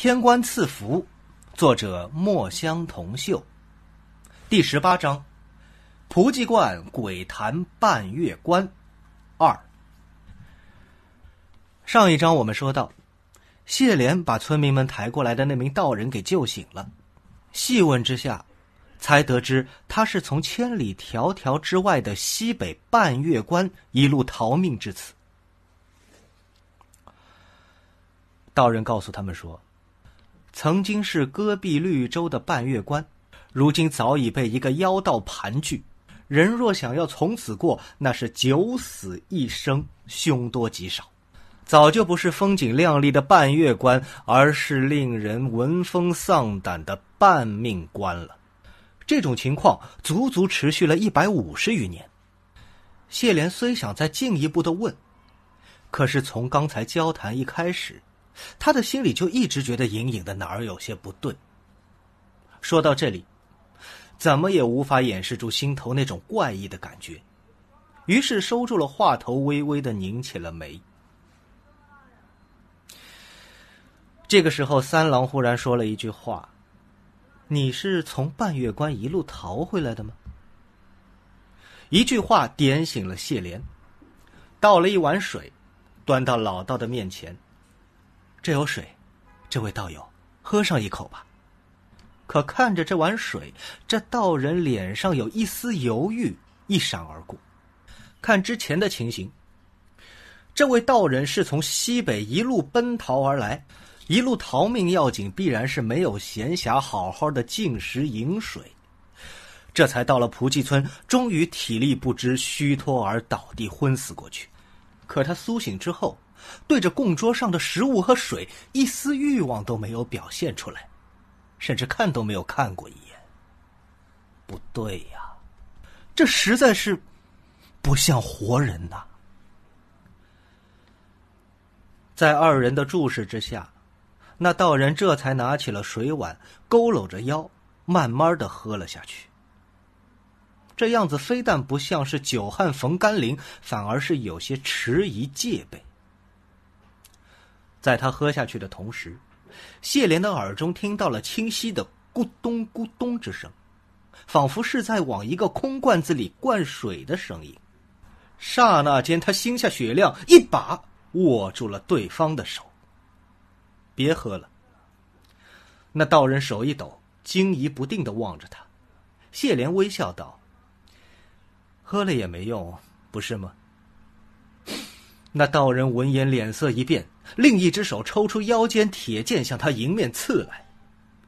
《天官赐福》，作者墨香铜臭，第十八章，《蒲祭观鬼谈半月关》二。上一章我们说到，谢莲把村民们抬过来的那名道人给救醒了，细问之下，才得知他是从千里迢迢之外的西北半月关一路逃命至此。道人告诉他们说。曾经是戈壁绿洲的半月关，如今早已被一个妖道盘踞。人若想要从此过，那是九死一生，凶多吉少。早就不是风景亮丽的半月关，而是令人闻风丧胆的半命关了。这种情况足足持续了一百五十余年。谢莲虽想再进一步的问，可是从刚才交谈一开始。他的心里就一直觉得隐隐的哪儿有些不对。说到这里，怎么也无法掩饰住心头那种怪异的感觉，于是收住了话头，微微的拧起了眉。这个时候，三郎忽然说了一句话：“你是从半月关一路逃回来的吗？”一句话点醒了谢莲，倒了一碗水，端到老道的面前。这有水，这位道友，喝上一口吧。可看着这碗水，这道人脸上有一丝犹豫一闪而过。看之前的情形，这位道人是从西北一路奔逃而来，一路逃命要紧，必然是没有闲暇好好的进食饮水，这才到了蒲溪村，终于体力不支，虚脱而倒地昏死过去。可他苏醒之后。对着供桌上的食物和水，一丝欲望都没有表现出来，甚至看都没有看过一眼。不对呀，这实在是不像活人呐！在二人的注视之下，那道人这才拿起了水碗，佝偻着腰，慢慢的喝了下去。这样子非但不像是久旱逢甘霖，反而是有些迟疑戒备。在他喝下去的同时，谢莲的耳中听到了清晰的“咕咚咕咚”之声，仿佛是在往一个空罐子里灌水的声音。刹那间，他心下雪亮，一把握住了对方的手：“别喝了。”那道人手一抖，惊疑不定的望着他。谢莲微笑道：“喝了也没用，不是吗？”那道人闻言，脸色一变。另一只手抽出腰间铁剑，向他迎面刺来。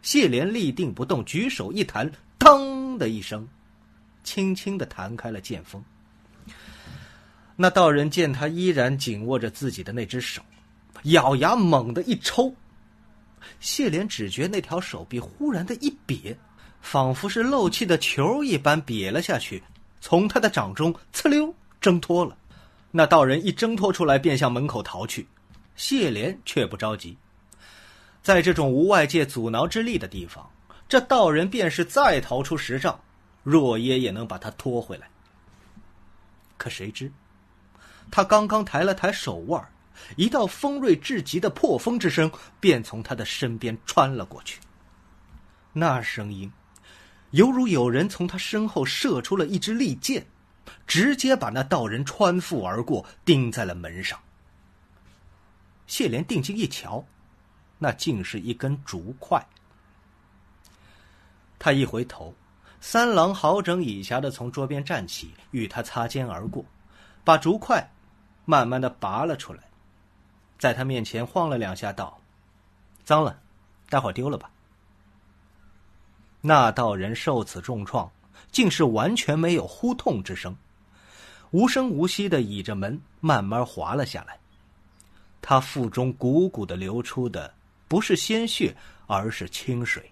谢莲立定不动，举手一弹，“当”的一声，轻轻的弹开了剑锋。那道人见他依然紧握着自己的那只手，咬牙猛的一抽。谢莲只觉那条手臂忽然的一瘪，仿佛是漏气的球一般瘪了下去，从他的掌中“呲溜”挣脱了。那道人一挣脱出来，便向门口逃去。谢莲却不着急，在这种无外界阻挠之力的地方，这道人便是再逃出十丈，若耶也能把他拖回来。可谁知，他刚刚抬了抬手腕，一道锋锐至极的破风之声便从他的身边穿了过去。那声音，犹如有人从他身后射出了一支利箭，直接把那道人穿腹而过，钉在了门上。谢莲定睛一瞧，那竟是一根竹筷。他一回头，三郎好整以暇的从桌边站起，与他擦肩而过，把竹筷慢慢的拔了出来，在他面前晃了两下，道：“脏了，待会丢了吧。”那道人受此重创，竟是完全没有呼痛之声，无声无息的倚着门慢慢滑了下来。他腹中汩汩的流出的不是鲜血，而是清水。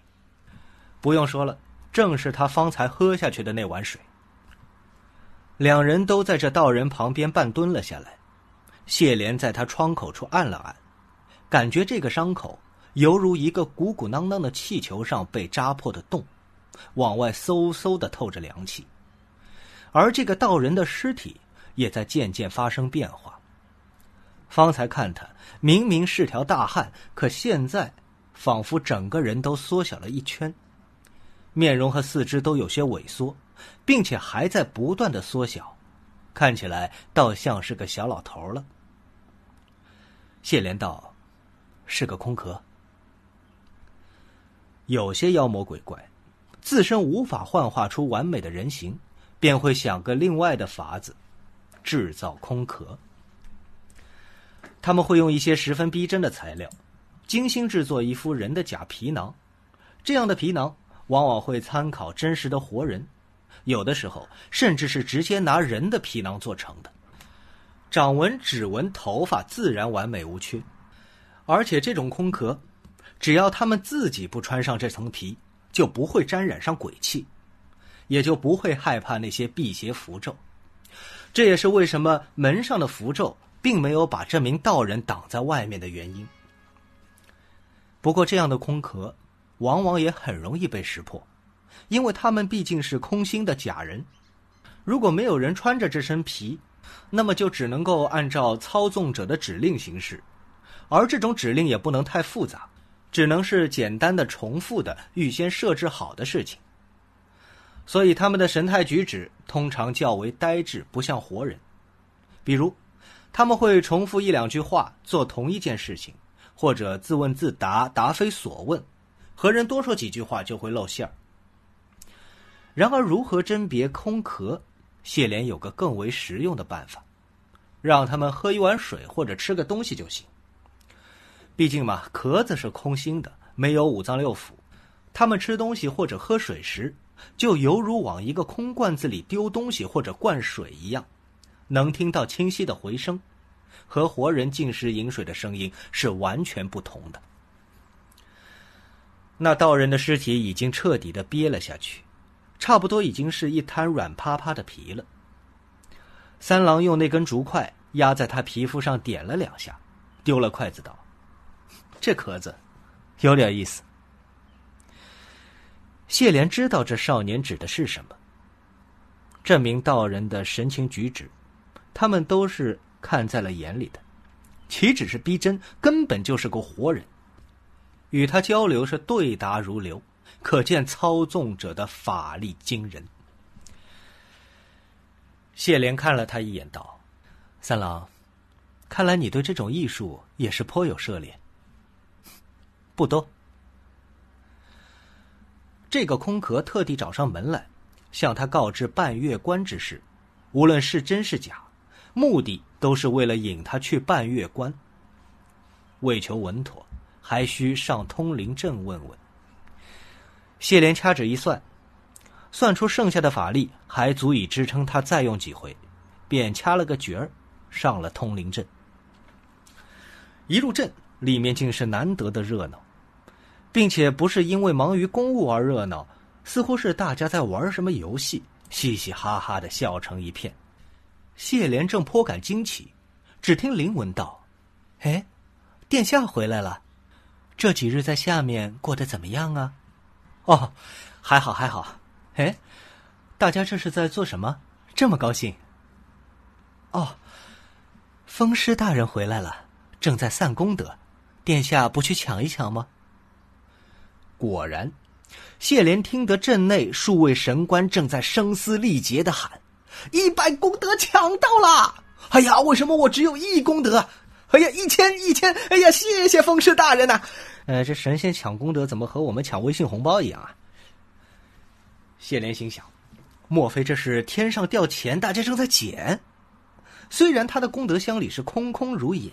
不用说了，正是他方才喝下去的那碗水。两人都在这道人旁边半蹲了下来，谢莲在他窗口处按了按，感觉这个伤口犹如一个鼓鼓囊囊的气球上被扎破的洞，往外嗖嗖的透着凉气。而这个道人的尸体也在渐渐发生变化。方才看他明明是条大汉，可现在仿佛整个人都缩小了一圈，面容和四肢都有些萎缩，并且还在不断的缩小，看起来倒像是个小老头了。谢莲道：“是个空壳。有些妖魔鬼怪，自身无法幻化出完美的人形，便会想个另外的法子，制造空壳。”他们会用一些十分逼真的材料，精心制作一副人的假皮囊。这样的皮囊往往会参考真实的活人，有的时候甚至是直接拿人的皮囊做成的。掌纹、指纹、头发自然完美无缺，而且这种空壳，只要他们自己不穿上这层皮，就不会沾染上鬼气，也就不会害怕那些辟邪符咒。这也是为什么门上的符咒。并没有把这名道人挡在外面的原因。不过，这样的空壳往往也很容易被识破，因为他们毕竟是空心的假人。如果没有人穿着这身皮，那么就只能够按照操纵者的指令行事，而这种指令也不能太复杂，只能是简单的、重复的、预先设置好的事情。所以，他们的神态举止通常较为呆滞，不像活人。比如，他们会重复一两句话，做同一件事情，或者自问自答，答非所问，和人多说几句话就会露馅儿。然而，如何甄别空壳？谢莲有个更为实用的办法，让他们喝一碗水或者吃个东西就行。毕竟嘛，壳子是空心的，没有五脏六腑，他们吃东西或者喝水时，就犹如往一个空罐子里丢东西或者灌水一样。能听到清晰的回声，和活人进食饮水的声音是完全不同的。那道人的尸体已经彻底的憋了下去，差不多已经是一滩软趴趴的皮了。三郎用那根竹筷压在他皮肤上点了两下，丢了筷子道：“这壳子有点意思。谢莲知道这少年指的是什么。这名道人的神情举止。他们都是看在了眼里的，岂止是逼真，根本就是个活人。与他交流是对答如流，可见操纵者的法力惊人。谢莲看了他一眼，道：“三郎，看来你对这种艺术也是颇有涉猎，不多。”这个空壳特地找上门来，向他告知半月关之事，无论是真是假。目的都是为了引他去半月关。为求稳妥，还需上通灵阵问问。谢莲掐指一算，算出剩下的法力还足以支撑他再用几回，便掐了个诀儿，上了通灵阵。一入阵，里面竟是难得的热闹，并且不是因为忙于公务而热闹，似乎是大家在玩什么游戏，嘻嘻哈哈的笑成一片。谢莲正颇感惊奇，只听林文道：“哎，殿下回来了，这几日在下面过得怎么样啊？”“哦，还好还好。”“哎，大家这是在做什么？这么高兴？”“哦，风师大人回来了，正在散功德，殿下不去抢一抢吗？”果然，谢莲听得镇内数位神官正在声嘶力竭的喊。一百功德抢到了！哎呀，为什么我只有一功德？哎呀，一千一千！哎呀，谢谢风师大人呐！呃，这神仙抢功德怎么和我们抢微信红包一样啊？谢莲心想，莫非这是天上掉钱？大家正在捡。虽然他的功德箱里是空空如也，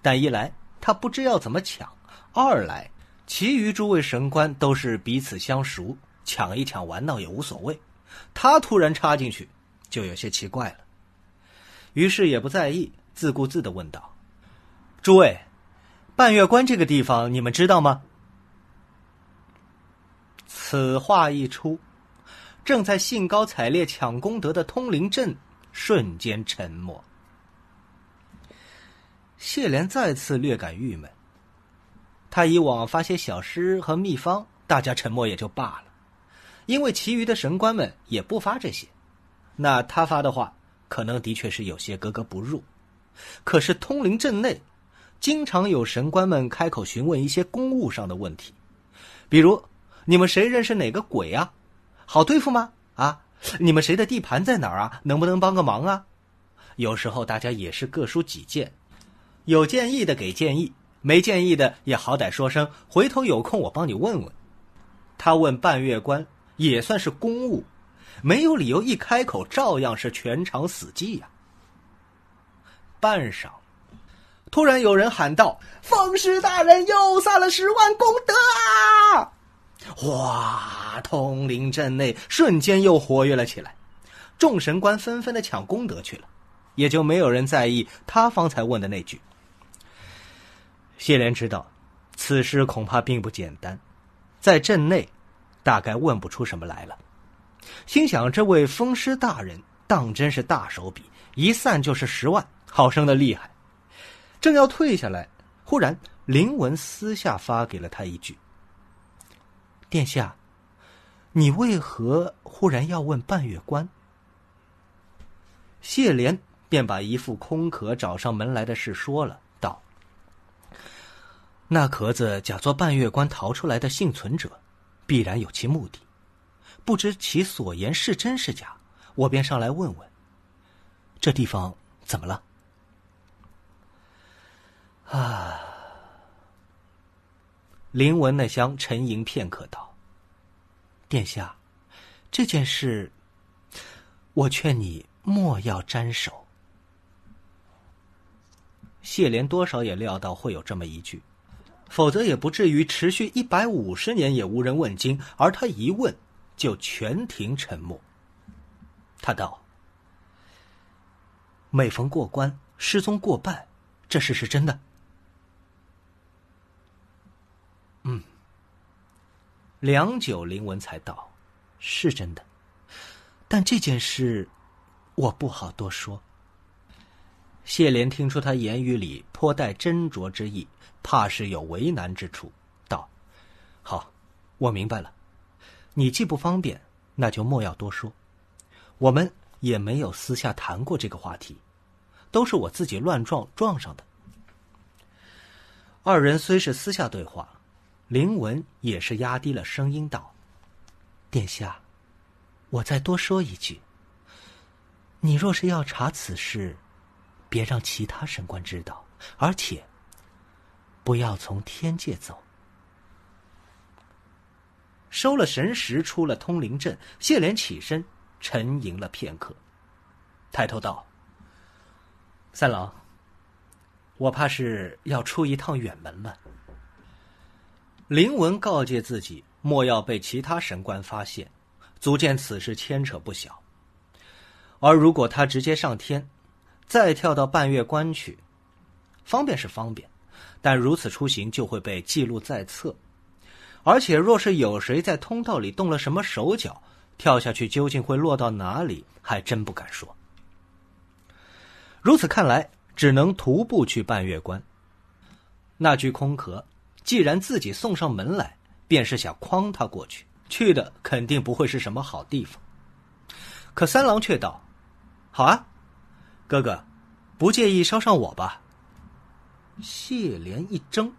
但一来他不知要怎么抢，二来其余诸位神官都是彼此相熟，抢一抢玩闹也无所谓。他突然插进去。就有些奇怪了，于是也不在意，自顾自的问道：“诸位，半月关这个地方你们知道吗？”此话一出，正在兴高采烈抢功德的通灵阵瞬间沉默。谢莲再次略感郁闷，他以往发些小诗和秘方，大家沉默也就罢了，因为其余的神官们也不发这些。那他发的话，可能的确是有些格格不入。可是通灵阵内，经常有神官们开口询问一些公务上的问题，比如你们谁认识哪个鬼啊？好对付吗？啊，你们谁的地盘在哪儿啊？能不能帮个忙啊？有时候大家也是各抒己见，有建议的给建议，没建议的也好歹说声，回头有空我帮你问问。他问半月官也算是公务。没有理由，一开口照样是全场死寂呀。半晌，突然有人喊道：“风师大人又撒了十万功德啊！”哗，通灵阵内瞬间又活跃了起来，众神官纷纷的抢功德去了，也就没有人在意他方才问的那句。谢莲知道，此事恐怕并不简单，在阵内大概问不出什么来了。心想：这位风师大人当真是大手笔，一散就是十万，好生的厉害。正要退下来，忽然林文私下发给了他一句：“殿下，你为何忽然要问半月关？”谢莲便把一副空壳找上门来的事说了，道：“那壳子假作半月关逃出来的幸存者，必然有其目的。”不知其所言是真是假，我便上来问问，这地方怎么了？啊！林文那厢沉吟片刻道：“殿下，这件事，我劝你莫要沾手。”谢莲多少也料到会有这么一句，否则也不至于持续一百五十年也无人问津，而他一问。就全庭沉默。他道：“每逢过关，失踪过半，这事是真的。”嗯。良久，林文才道：“是真的，但这件事，我不好多说。”谢莲听出他言语里颇带斟酌之意，怕是有为难之处，道：“好，我明白了。”你既不方便，那就莫要多说。我们也没有私下谈过这个话题，都是我自己乱撞撞上的。二人虽是私下对话，灵文也是压低了声音道：“殿下，我再多说一句，你若是要查此事，别让其他神官知道，而且不要从天界走。”收了神石，出了通灵阵。谢怜起身，沉吟了片刻，抬头道：“三郎，我怕是要出一趟远门了。”灵文告诫自己，莫要被其他神官发现，足见此事牵扯不小。而如果他直接上天，再跳到半月关去，方便是方便，但如此出行就会被记录在册。而且，若是有谁在通道里动了什么手脚，跳下去究竟会落到哪里，还真不敢说。如此看来，只能徒步去半月关。那具空壳既然自己送上门来，便是想诓他过去，去的肯定不会是什么好地方。可三郎却道：“好啊，哥哥，不介意捎上我吧？”谢莲一怔。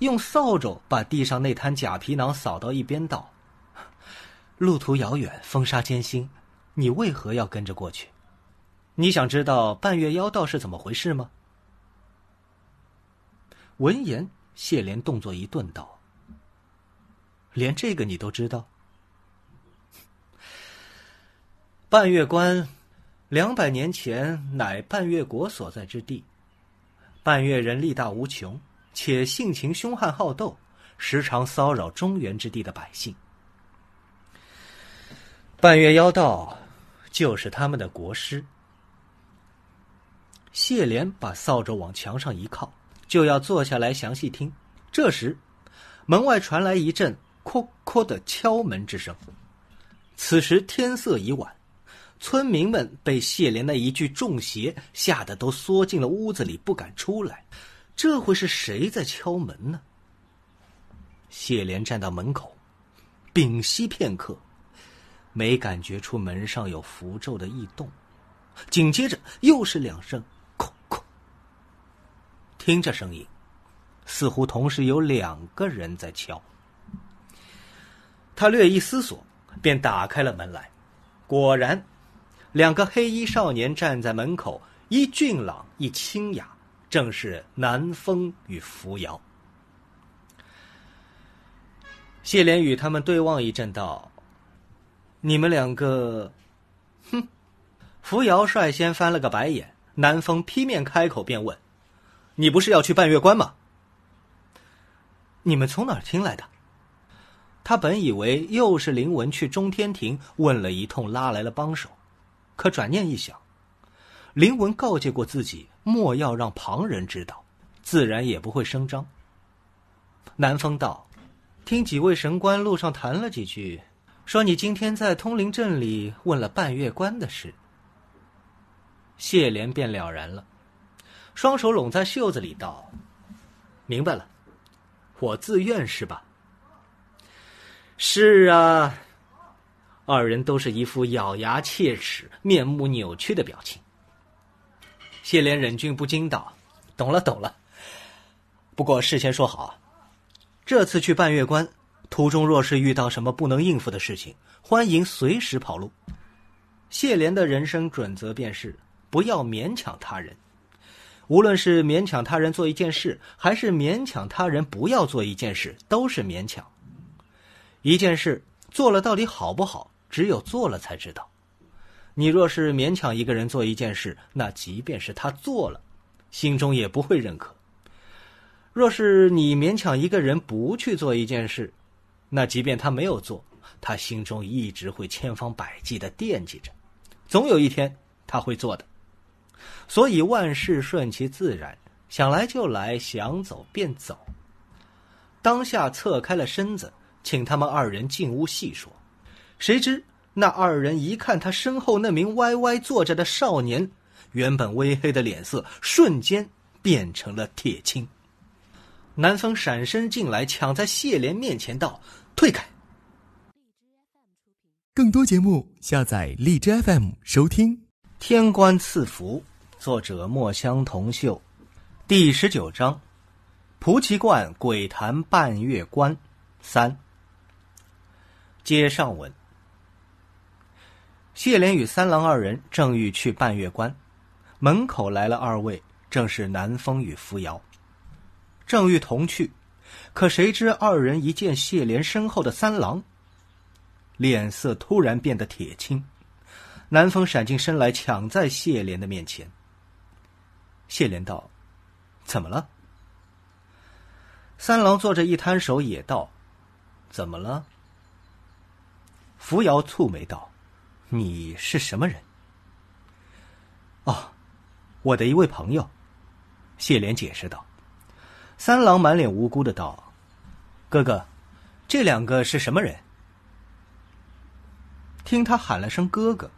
用扫帚把地上那滩假皮囊扫到一边，道：“路途遥远，风沙艰辛，你为何要跟着过去？你想知道半月妖道是怎么回事吗？”闻言，谢莲动作一顿，道：“连这个你都知道？半月关，两百年前乃半月国所在之地，半月人力大无穷。”且性情凶悍好斗，时常骚扰中原之地的百姓。半月妖道，就是他们的国师。谢莲把扫帚往墙上一靠，就要坐下来详细听。这时，门外传来一阵“叩叩”的敲门之声。此时天色已晚，村民们被谢莲的一句“中邪”吓得都缩进了屋子里，不敢出来。这会是谁在敲门呢？谢莲站到门口，屏息片刻，没感觉出门上有符咒的异动。紧接着又是两声“听这声音，似乎同时有两个人在敲。他略一思索，便打开了门来。果然，两个黑衣少年站在门口，一俊朗，一清雅。正是南风与扶摇。谢莲与他们对望一阵，道：“你们两个，哼！”扶摇率先翻了个白眼，南风劈面开口便问：“你不是要去半月关吗？你们从哪儿听来的？”他本以为又是林文去中天庭问了一通，拉来了帮手，可转念一想。林文告诫过自己，莫要让旁人知道，自然也不会声张。南风道：“听几位神官路上谈了几句，说你今天在通灵镇里问了半月关的事。”谢莲便了然了，双手拢在袖子里道：“明白了，我自愿是吧？”是啊，二人都是一副咬牙切齿、面目扭曲的表情。谢怜忍俊不禁道：“懂了，懂了。不过事先说好，这次去半月关途中，若是遇到什么不能应付的事情，欢迎随时跑路。谢怜的人生准则便是：不要勉强他人。无论是勉强他人做一件事，还是勉强他人不要做一件事，都是勉强。一件事做了到底好不好，只有做了才知道。”你若是勉强一个人做一件事，那即便是他做了，心中也不会认可；若是你勉强一个人不去做一件事，那即便他没有做，他心中一直会千方百计的惦记着，总有一天他会做的。所以万事顺其自然，想来就来，想走便走。当下侧开了身子，请他们二人进屋细说，谁知。那二人一看他身后那名歪歪坐着的少年，原本微黑的脸色瞬间变成了铁青。南风闪身进来，抢在谢莲面前道：“退开！”更多节目下载荔枝 FM 收听。天官赐福，作者墨香铜臭，第十九章：菩提观鬼谈半月关三，接上文。谢莲与三郎二人正欲去半月关，门口来了二位，正是南风与扶摇。正欲同去，可谁知二人一见谢莲身后的三郎，脸色突然变得铁青。南风闪进身来，抢在谢莲的面前。谢莲道：“怎么了？”三郎坐着一摊手，也道：“怎么了？”扶摇蹙眉道。你是什么人？哦，我的一位朋友，谢莲解释道。三郎满脸无辜的道：“哥哥，这两个是什么人？”听他喊了声“哥哥”，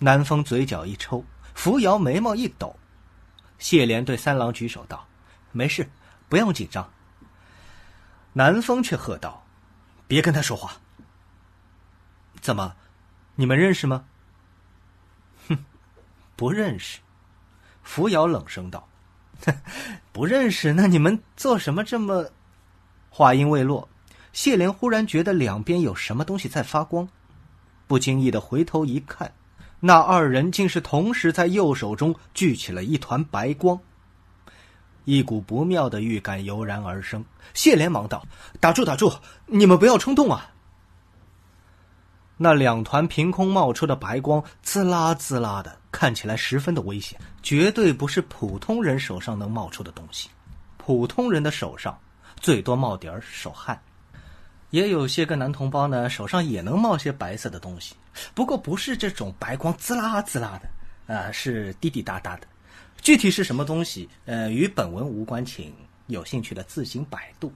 南风嘴角一抽，扶摇眉毛一抖。谢莲对三郎举手道：“没事，不用紧张。”南风却喝道：“别跟他说话。”怎么？你们认识吗？哼，不认识。扶摇冷声道：“ 不认识，那你们做什么这么？”话音未落，谢莲忽然觉得两边有什么东西在发光，不经意的回头一看，那二人竟是同时在右手中聚起了一团白光。一股不妙的预感油然而生，谢莲忙道：“打住，打住！你们不要冲动啊！”那两团凭空冒出的白光，滋啦滋啦的，看起来十分的危险，绝对不是普通人手上能冒出的东西。普通人的手上，最多冒点手汗，也有些个男同胞呢，手上也能冒些白色的东西，不过不是这种白光滋啦滋啦的，啊，是滴滴答答的。具体是什么东西，呃，与本文无关，请有兴趣的自行百度。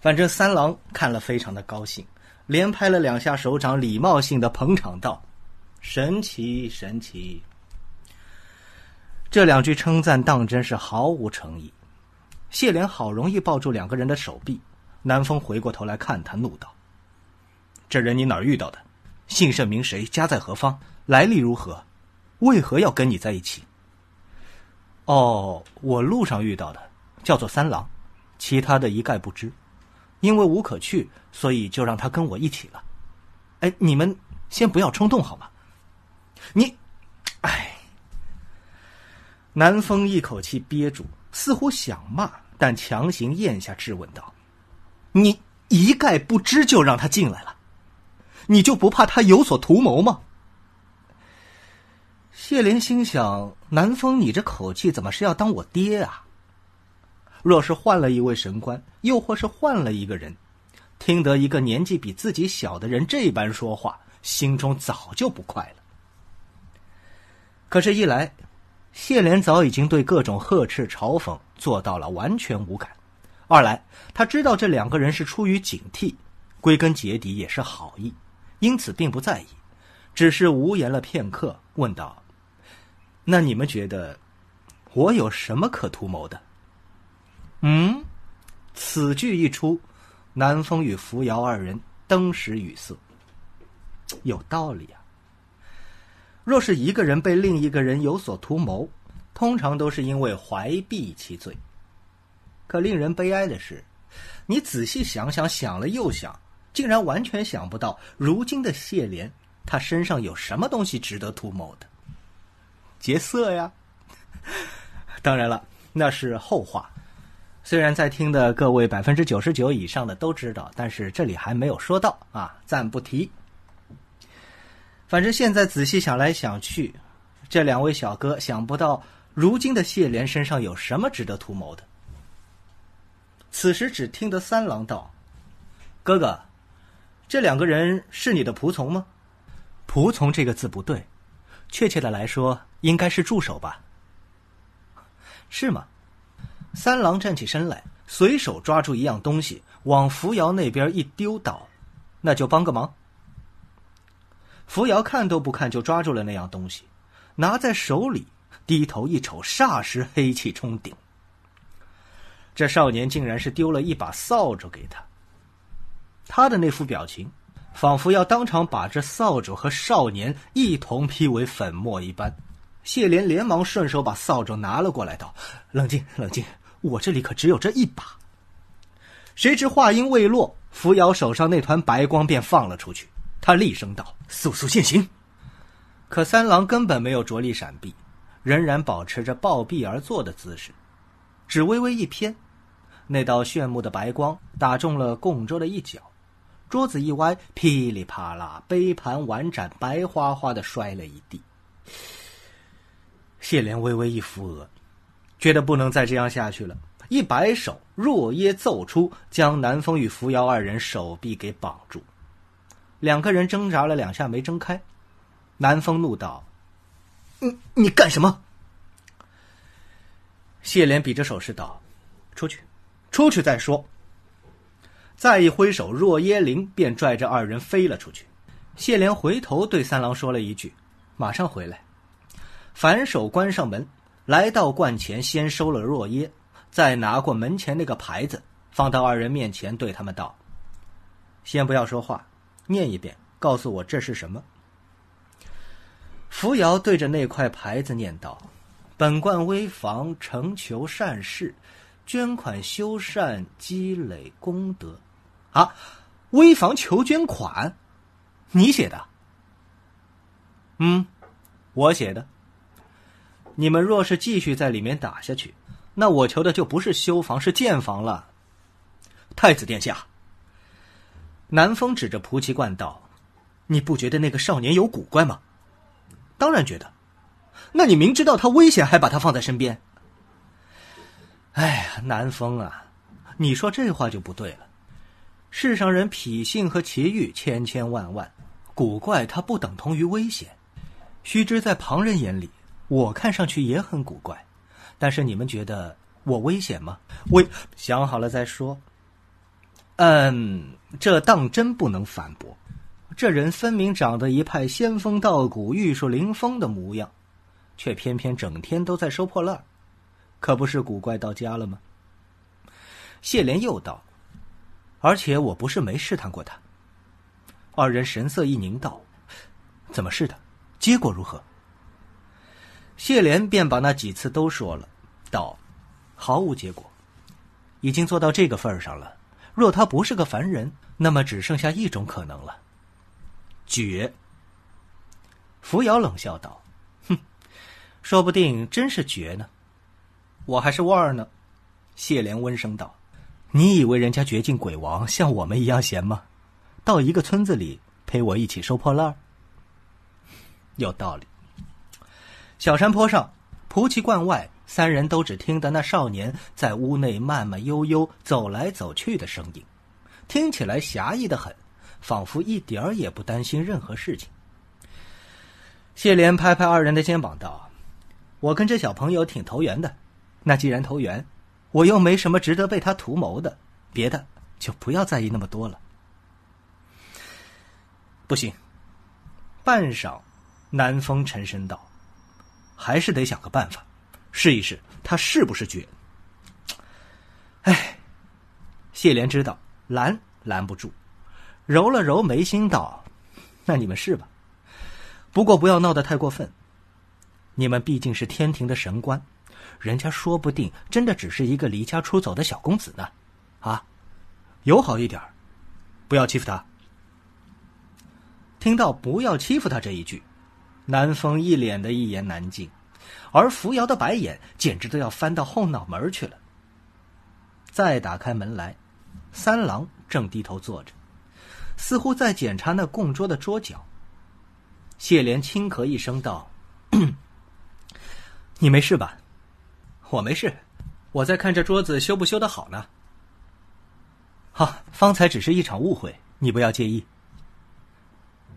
反正三郎看了非常的高兴。连拍了两下手掌，礼貌性的捧场道：“神奇，神奇。”这两句称赞当真是毫无诚意。谢莲好容易抱住两个人的手臂，南风回过头来看他，怒道：“这人你哪儿遇到的？姓甚名谁？家在何方？来历如何？为何要跟你在一起？”“哦，我路上遇到的，叫做三郎，其他的一概不知。”因为无可去，所以就让他跟我一起了。哎，你们先不要冲动好吗？你，哎，南风一口气憋住，似乎想骂，但强行咽下，质问道：“你一概不知就让他进来了，你就不怕他有所图谋吗？”谢莲心想：“南风，你这口气怎么是要当我爹啊？”若是换了一位神官，又或是换了一个人，听得一个年纪比自己小的人这般说话，心中早就不快了。可是，一来，谢莲早已经对各种呵斥、嘲讽做到了完全无感；二来，他知道这两个人是出于警惕，归根结底也是好意，因此并不在意，只是无言了片刻，问道：“那你们觉得，我有什么可图谋的？”嗯，此句一出，南风与扶摇二人登时语塞。有道理啊！若是一个人被另一个人有所图谋，通常都是因为怀璧其罪。可令人悲哀的是，你仔细想想，想了又想，竟然完全想不到，如今的谢莲，他身上有什么东西值得图谋的？劫色呀！当然了，那是后话。虽然在听的各位百分之九十九以上的都知道，但是这里还没有说到啊，暂不提。反正现在仔细想来想去，这两位小哥想不到如今的谢莲身上有什么值得图谋的。此时只听得三郎道：“哥哥，这两个人是你的仆从吗？”“仆从”这个字不对，确切的来说应该是助手吧？是吗？三郎站起身来，随手抓住一样东西，往扶摇那边一丢，倒，那就帮个忙。”扶摇看都不看，就抓住了那样东西，拿在手里，低头一瞅，霎时黑气冲顶。这少年竟然是丢了一把扫帚给他。他的那副表情，仿佛要当场把这扫帚和少年一同劈为粉末一般。谢莲连忙顺手把扫帚拿了过来，道：“冷静，冷静。”我这里可只有这一把。谁知话音未落，扶摇手上那团白光便放了出去。他厉声道：“速速现形！”可三郎根本没有着力闪避，仍然保持着抱臂而坐的姿势，只微微一偏，那道炫目的白光打中了供桌的一角，桌子一歪，噼里啪啦，杯盘碗盏白花花的摔了一地。谢莲微微一扶额。觉得不能再这样下去了，一摆手，若耶奏出，将南风与扶摇二人手臂给绑住。两个人挣扎了两下，没挣开。南风怒道：“你你干什么？”谢莲比着手势道：“出去，出去再说。”再一挥手，若耶灵便拽着二人飞了出去。谢莲回头对三郎说了一句：“马上回来。”反手关上门。来到观前，先收了若耶，再拿过门前那个牌子，放到二人面前，对他们道：“先不要说话，念一遍，告诉我这是什么。”扶摇对着那块牌子念道：“本观危房，成求善事，捐款修缮，积累功德。”啊，危房求捐款，你写的？嗯，我写的。你们若是继续在里面打下去，那我求的就不是修房，是建房了。太子殿下，南风指着菩提观道：“你不觉得那个少年有古怪吗？”“当然觉得。”“那你明知道他危险，还把他放在身边？”“哎呀，南风啊，你说这话就不对了。世上人脾性和奇遇千千万万，古怪他不等同于危险。须知在旁人眼里。”我看上去也很古怪，但是你们觉得我危险吗？我想好了再说。嗯，这当真不能反驳。这人分明长得一派仙风道骨、玉树临风的模样，却偏偏整天都在收破烂，可不是古怪到家了吗？谢莲又道：“而且我不是没试探过他。”二人神色一凝，道：“怎么试的？结果如何？”谢莲便把那几次都说了，道：“毫无结果，已经做到这个份儿上了。若他不是个凡人，那么只剩下一种可能了——绝。”扶摇冷笑道：“哼，说不定真是绝呢。我还是儿呢。”谢莲温声道：“你以为人家绝境鬼王像我们一样闲吗？到一个村子里陪我一起收破烂儿？有道理。”小山坡上，菩提观外，三人都只听得那少年在屋内慢慢悠悠走来走去的声音，听起来侠义的很，仿佛一点儿也不担心任何事情。谢莲拍拍二人的肩膀道：“我跟这小朋友挺投缘的，那既然投缘，我又没什么值得被他图谋的，别的就不要在意那么多了。”不行。半晌，南风沉声道。还是得想个办法，试一试他是不是绝。哎，谢莲知道拦拦不住，揉了揉眉心道：“那你们试吧，不过不要闹得太过分。你们毕竟是天庭的神官，人家说不定真的只是一个离家出走的小公子呢，啊，友好一点不要欺负他。”听到“不要欺负他”这一句。南风一脸的一言难尽，而扶摇的白眼简直都要翻到后脑门去了。再打开门来，三郎正低头坐着，似乎在检查那供桌的桌角。谢莲轻咳一声道：“ 你没事吧？我没事，我在看这桌子修不修的好呢。哈，方才只是一场误会，你不要介意。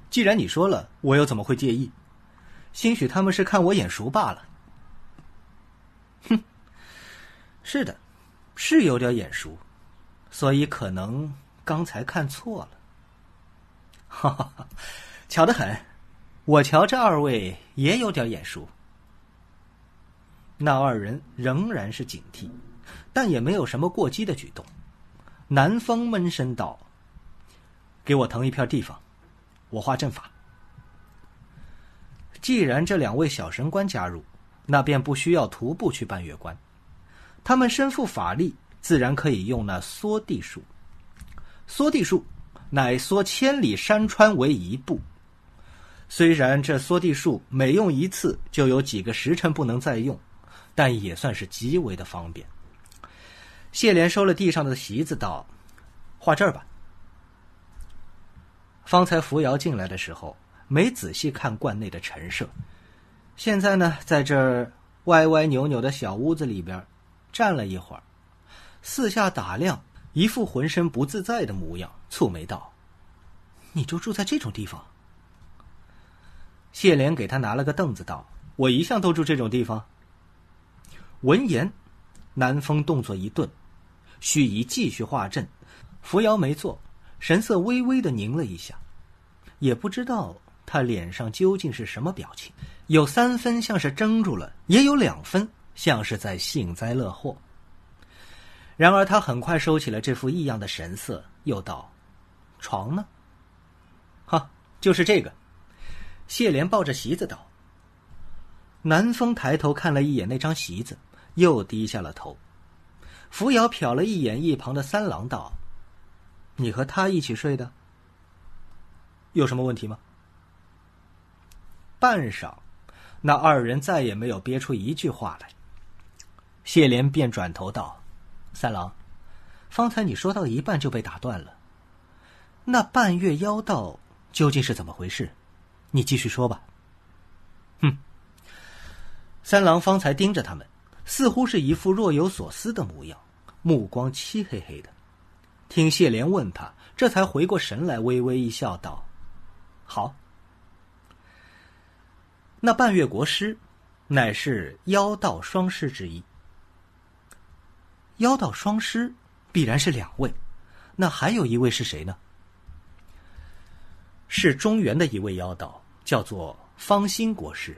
既然你说了，我又怎么会介意？”兴许他们是看我眼熟罢了。哼，是的，是有点眼熟，所以可能刚才看错了。哈哈哈，巧得很，我瞧这二位也有点眼熟。那二人仍然是警惕，但也没有什么过激的举动。南风闷声道：“给我腾一片地方，我画阵法。”既然这两位小神官加入，那便不需要徒步去半月关。他们身负法力，自然可以用那缩地术。缩地术乃缩千里山川为一步。虽然这缩地术每用一次就有几个时辰不能再用，但也算是极为的方便。谢莲收了地上的席子，道：“画这儿吧。”方才扶摇进来的时候。没仔细看罐内的陈设，现在呢，在这歪歪扭扭的小屋子里边站了一会儿，四下打量，一副浑身不自在的模样，蹙眉道：“你就住在这种地方？”谢莲给他拿了个凳子，道：“我一向都住这种地方。”闻言，南风动作一顿，须臾继续画阵，扶摇没坐，神色微微的凝了一下，也不知道。他脸上究竟是什么表情？有三分像是怔住了，也有两分像是在幸灾乐祸。然而他很快收起了这副异样的神色，又道：“床呢？哈，就是这个。”谢莲抱着席子道：“南风抬头看了一眼那张席子，又低下了头。”扶摇瞟了一眼一旁的三郎道：“你和他一起睡的，有什么问题吗？”半晌，那二人再也没有憋出一句话来。谢莲便转头道：“三郎，方才你说到一半就被打断了，那半月妖道究竟是怎么回事？你继续说吧。”哼。三郎方才盯着他们，似乎是一副若有所思的模样，目光漆黑黑的。听谢莲问他，这才回过神来，微微一笑，道：“好。”那半月国师，乃是妖道双师之一。妖道双师必然是两位，那还有一位是谁呢？是中原的一位妖道，叫做方心国师。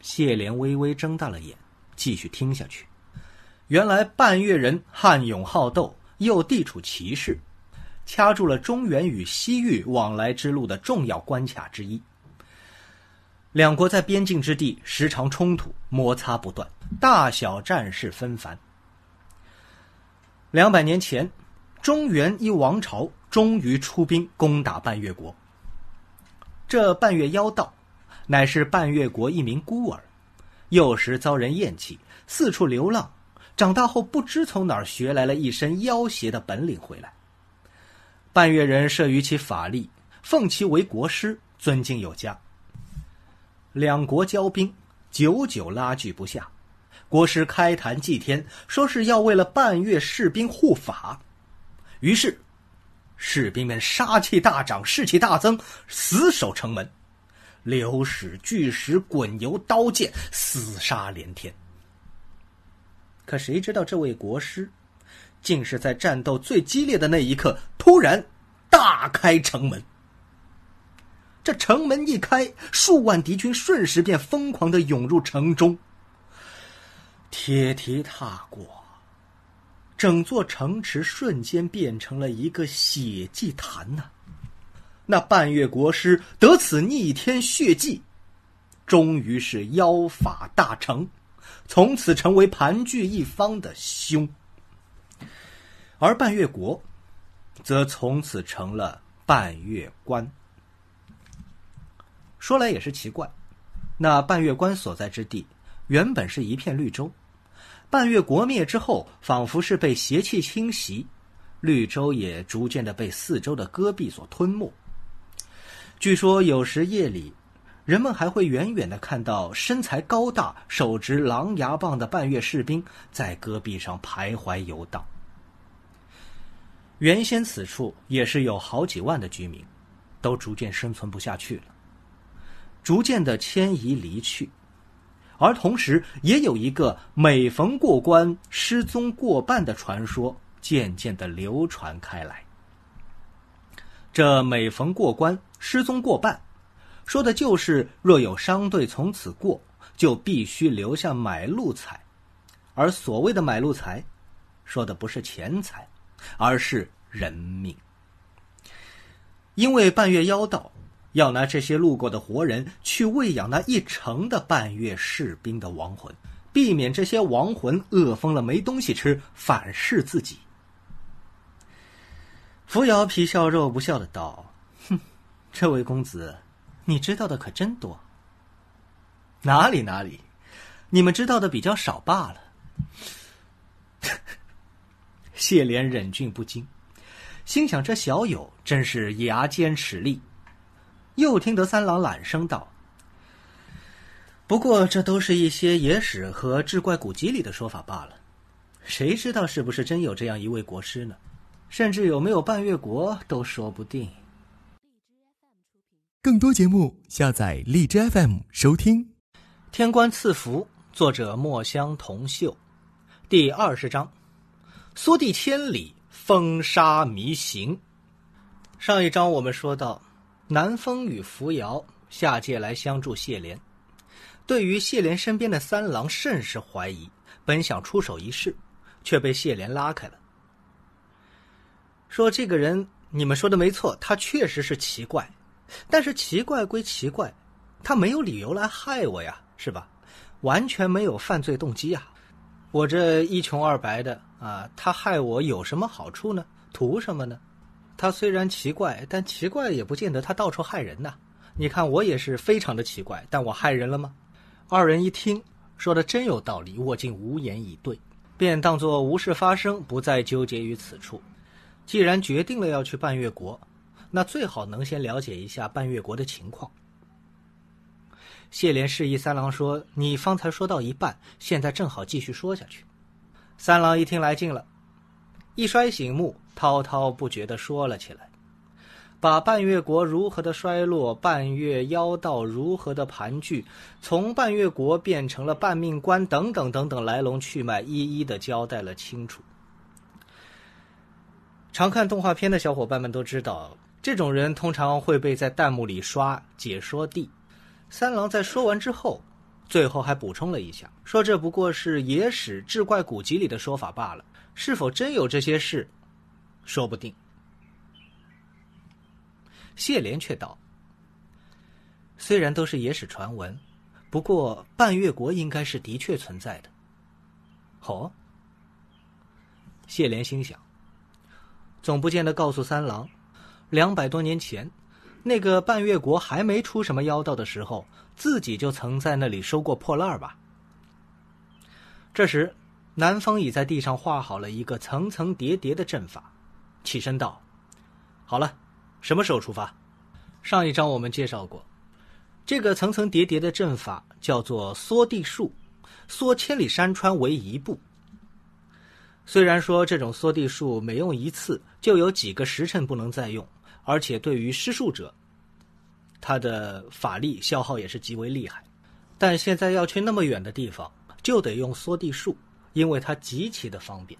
谢莲微微睁大了眼，继续听下去。原来半月人悍勇好斗，又地处歧势，掐住了中原与西域往来之路的重要关卡之一。两国在边境之地时常冲突摩擦不断，大小战事纷繁。两百年前，中原一王朝终于出兵攻打半月国。这半月妖道，乃是半月国一名孤儿，幼时遭人厌弃，四处流浪，长大后不知从哪儿学来了一身妖邪的本领回来。半月人慑于其法力，奉其为国师，尊敬有加。两国交兵，久久拉锯不下。国师开坛祭天，说是要为了半月士兵护法。于是，士兵们杀气大涨，士气大增，死守城门。流矢、巨石、滚油、刀剑，厮杀连天。可谁知道，这位国师，竟是在战斗最激烈的那一刻，突然大开城门。这城门一开，数万敌军瞬时便疯狂的涌入城中。铁蹄踏过，整座城池瞬间变成了一个血祭坛呐！那半月国师得此逆天血祭，终于是妖法大成，从此成为盘踞一方的凶。而半月国，则从此成了半月关。说来也是奇怪，那半月关所在之地原本是一片绿洲，半月国灭之后，仿佛是被邪气侵袭，绿洲也逐渐的被四周的戈壁所吞没。据说有时夜里，人们还会远远的看到身材高大、手执狼牙棒的半月士兵在戈壁上徘徊游荡。原先此处也是有好几万的居民，都逐渐生存不下去了。逐渐的迁移离去，而同时也有一个每逢过关失踪过半的传说渐渐的流传开来。这每逢过关失踪过半，说的就是若有商队从此过，就必须留下买路财。而所谓的买路财，说的不是钱财，而是人命，因为半月妖道。要拿这些路过的活人去喂养那一成的半月士兵的亡魂，避免这些亡魂饿疯了没东西吃反噬自己。扶摇皮笑肉不笑的道：“哼，这位公子，你知道的可真多。哪里哪里，你们知道的比较少罢了。”谢莲忍俊不禁，心想这小友真是牙尖齿利。又听得三郎揽声道：“不过这都是一些野史和志怪古籍里的说法罢了，谁知道是不是真有这样一位国师呢？甚至有没有半月国都说不定。”更多节目下载荔枝 FM 收听。《天官赐福》作者墨香铜臭，第二十章：缩地千里，风沙迷行。上一章我们说到。南风与扶摇下界来相助谢怜，对于谢怜身边的三郎甚是怀疑，本想出手一试，却被谢怜拉开了，说：“这个人，你们说的没错，他确实是奇怪，但是奇怪归奇怪，他没有理由来害我呀，是吧？完全没有犯罪动机啊，我这一穷二白的啊，他害我有什么好处呢？图什么呢？”他虽然奇怪，但奇怪也不见得他到处害人呐。你看我也是非常的奇怪，但我害人了吗？二人一听，说的真有道理，我竟无言以对，便当作无事发生，不再纠结于此处。既然决定了要去半月国，那最好能先了解一下半月国的情况。谢莲示意三郎说：“你方才说到一半，现在正好继续说下去。”三郎一听来劲了，一摔醒木。滔滔不绝的说了起来，把半月国如何的衰落，半月妖道如何的盘踞，从半月国变成了半命官等等等等来龙去脉一一的交代了清楚。常看动画片的小伙伴们都知道，这种人通常会被在弹幕里刷“解说帝”。三郎在说完之后，最后还补充了一下，说这不过是野史志怪古籍里的说法罢了，是否真有这些事？说不定，谢莲却道：“虽然都是野史传闻，不过半月国应该是的确存在的。”哦，谢莲心想，总不见得告诉三郎，两百多年前那个半月国还没出什么妖道的时候，自己就曾在那里收过破烂吧。这时，南方已在地上画好了一个层层叠叠的阵法。起身道：“好了，什么时候出发？”上一章我们介绍过，这个层层叠叠的阵法叫做缩地术，缩千里山川为一步。虽然说这种缩地术每用一次就有几个时辰不能再用，而且对于施术者，他的法力消耗也是极为厉害。但现在要去那么远的地方，就得用缩地术，因为它极其的方便。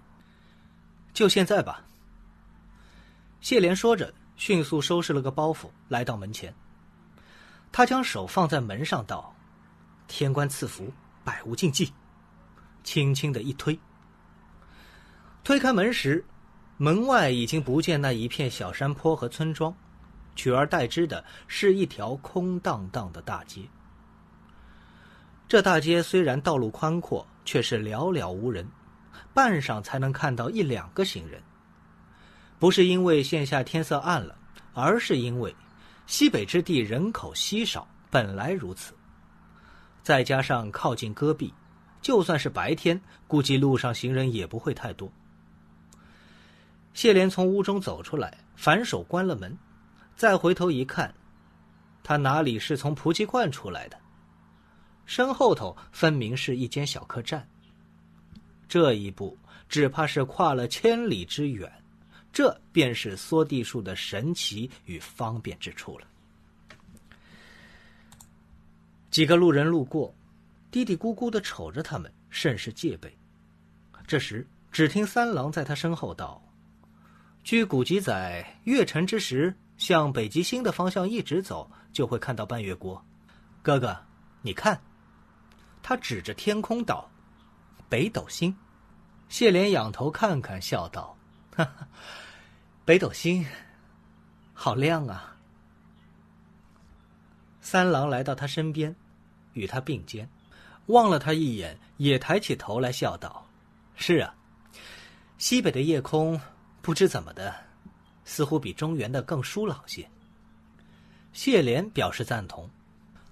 就现在吧。谢莲说着，迅速收拾了个包袱，来到门前。他将手放在门上，道：“天官赐福，百无禁忌。”轻轻的一推，推开门时，门外已经不见那一片小山坡和村庄，取而代之的是一条空荡荡的大街。这大街虽然道路宽阔，却是寥寥无人，半晌才能看到一两个行人。不是因为线下天色暗了，而是因为西北之地人口稀少，本来如此。再加上靠近戈壁，就算是白天，估计路上行人也不会太多。谢莲从屋中走出来，反手关了门，再回头一看，他哪里是从菩提观出来的？身后头分明是一间小客栈。这一步，只怕是跨了千里之远。这便是缩地术的神奇与方便之处了。几个路人路过，嘀嘀咕咕的瞅着他们，甚是戒备。这时，只听三郎在他身后道：“据古籍载，月沉之时，向北极星的方向一直走，就会看到半月国。哥哥，你看。”他指着天空道：“北斗星。”谢莲仰头看看，笑道。哈哈，北斗星，好亮啊！三郎来到他身边，与他并肩，望了他一眼，也抬起头来笑道：“是啊，西北的夜空，不知怎么的，似乎比中原的更疏朗些。”谢莲表示赞同。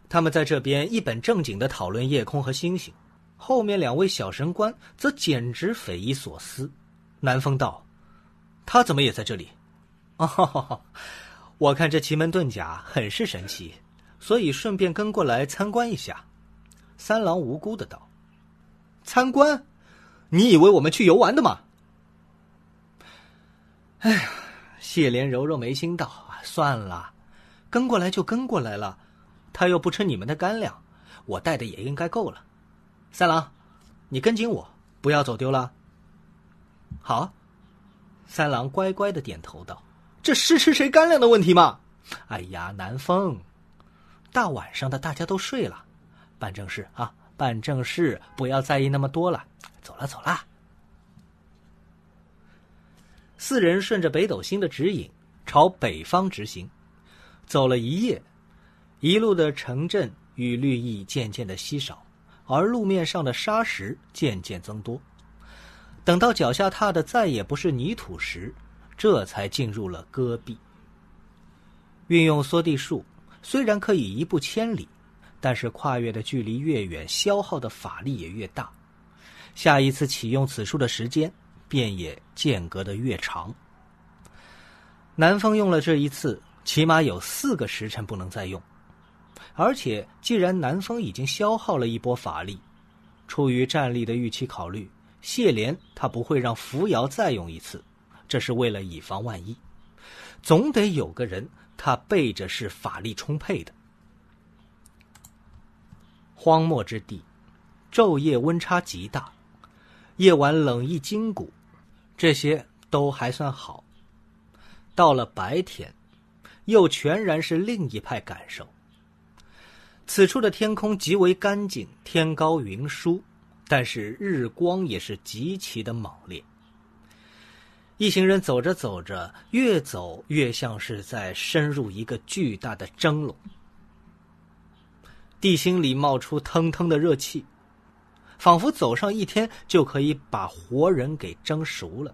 他们在这边一本正经的讨论夜空和星星，后面两位小神官则简直匪夷所思。南风道。他怎么也在这里？哦，我看这奇门遁甲很是神奇，所以顺便跟过来参观一下。三郎无辜的道：“参观？你以为我们去游玩的吗？”哎呀，谢莲揉揉眉心道：“算了，跟过来就跟过来了，他又不吃你们的干粮，我带的也应该够了。三郎，你跟紧我，不要走丢了。”好。三郎乖乖的点头道：“这是吃谁干粮的问题吗？哎呀，南风，大晚上的大家都睡了，办正事啊，办正事，不要在意那么多了。走了，走了。”四人顺着北斗星的指引朝北方直行，走了一夜，一路的城镇与绿意渐渐的稀少，而路面上的沙石渐渐增多。等到脚下踏的再也不是泥土时，这才进入了戈壁。运用缩地术，虽然可以一步千里，但是跨越的距离越远，消耗的法力也越大。下一次启用此术的时间，便也间隔的越长。南风用了这一次，起码有四个时辰不能再用。而且，既然南风已经消耗了一波法力，出于战力的预期考虑。谢莲他不会让扶摇再用一次，这是为了以防万一，总得有个人他背着是法力充沛的。荒漠之地，昼夜温差极大，夜晚冷意筋骨，这些都还算好。到了白天，又全然是另一派感受。此处的天空极为干净，天高云舒。但是日光也是极其的猛烈。一行人走着走着，越走越像是在深入一个巨大的蒸笼，地心里冒出腾腾的热气，仿佛走上一天就可以把活人给蒸熟了。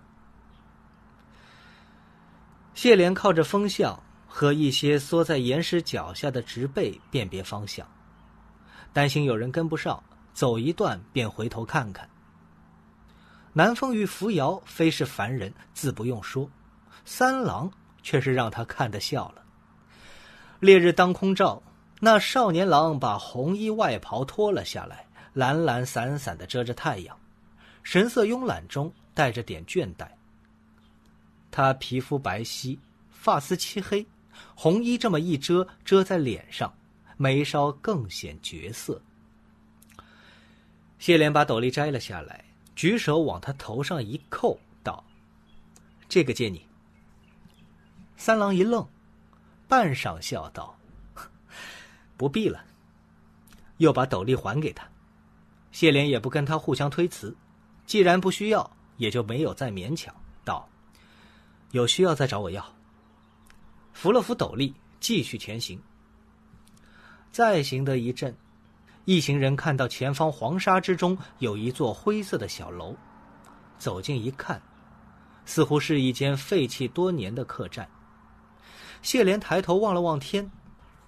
谢莲靠着风向和一些缩在岩石脚下的植被辨别方向，担心有人跟不上。走一段便回头看看。南风与扶摇非是凡人，自不用说；三郎却是让他看得笑了。烈日当空照，那少年郎把红衣外袍脱了下来，懒懒散散的遮着太阳，神色慵懒中带着点倦怠。他皮肤白皙，发丝漆黑，红衣这么一遮，遮在脸上，眉梢更显绝色。谢莲把斗笠摘了下来，举手往他头上一扣，道：“这个借你。”三郎一愣，半晌笑道：“不必了。”又把斗笠还给他。谢莲也不跟他互相推辞，既然不需要，也就没有再勉强，道：“有需要再找我要。”扶了扶斗笠，继续前行。再行得一阵。一行人看到前方黄沙之中有一座灰色的小楼，走近一看，似乎是一间废弃多年的客栈。谢莲抬头望了望天，